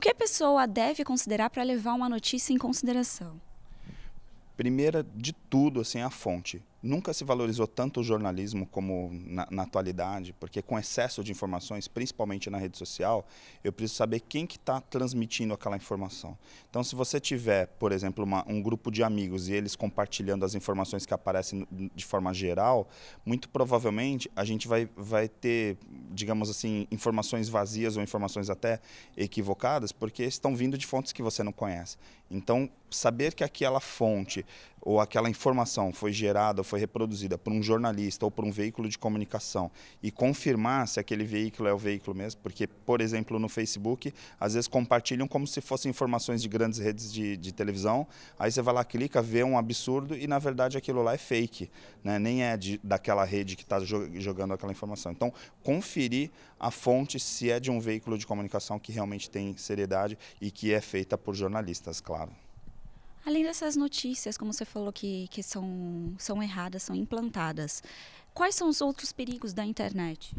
O que a pessoa deve considerar para levar uma notícia em consideração? Primeira de tudo, assim, a fonte. Nunca se valorizou tanto o jornalismo como na, na, atualidade, porque com excesso de informações, principalmente na rede social, eu preciso saber quem que está transmitindo aquela informação. Então, se você tiver, por exemplo, uma, um grupo de amigos e eles compartilhando as informações que aparecem de forma geral, muito provavelmente a gente vai, vai ter, digamos assim, informações vazias ou informações até equivocadas, porque estão vindo de fontes que você não conhece. Então, saber que aquela fonte ou aquela informação foi gerada foi reproduzida por um jornalista ou por um veículo de comunicação e confirmar se aquele veículo é o veículo mesmo, porque, por exemplo, no Facebook, às vezes compartilham como se fossem informações de grandes redes de, de televisão, aí você vai lá, clica, vê um absurdo e, na verdade, aquilo lá é fake, né? nem é de, daquela rede que está jogando aquela informação. Então, conferir a fonte se é de um veículo de comunicação que realmente tem seriedade e que é feita por jornalistas, claro. Além dessas notícias, como você falou, que, que são, são erradas, são implantadas, quais são os outros perigos da internet?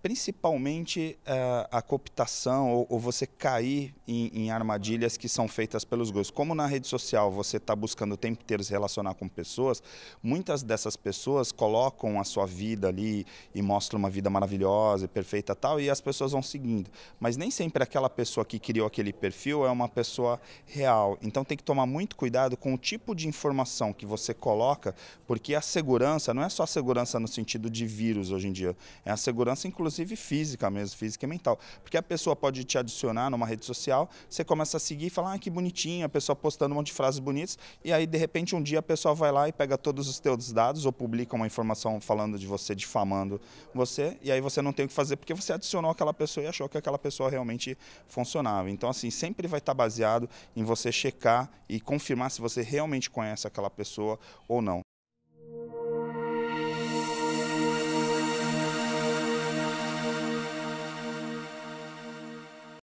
principalmente eh, a cooptação ou, ou você cair em, em, armadilhas que são feitas pelos grupos. Como na rede social você está buscando o tempo inteiro se relacionar com pessoas, muitas dessas pessoas colocam a sua vida ali e mostram uma vida maravilhosa e perfeita tal, e as pessoas vão seguindo. Mas nem sempre aquela pessoa que criou aquele perfil é uma pessoa real. Então tem que tomar muito cuidado com o tipo de informação que você coloca, porque a segurança não é só a segurança no sentido de vírus hoje em dia, é a segurança inclusive inclusive física mesmo, física e mental. Porque a pessoa pode te adicionar numa rede social, você começa a seguir e falar, ah, que bonitinha, a pessoa postando um monte de frases bonitas, e aí, de repente, um dia a pessoa vai lá e pega todos os teus dados ou publica uma informação falando de você, difamando você, e aí você não tem o que fazer porque você adicionou aquela pessoa e achou que aquela pessoa realmente funcionava. Então, assim, sempre vai estar baseado em você checar e confirmar se você realmente conhece aquela pessoa ou não.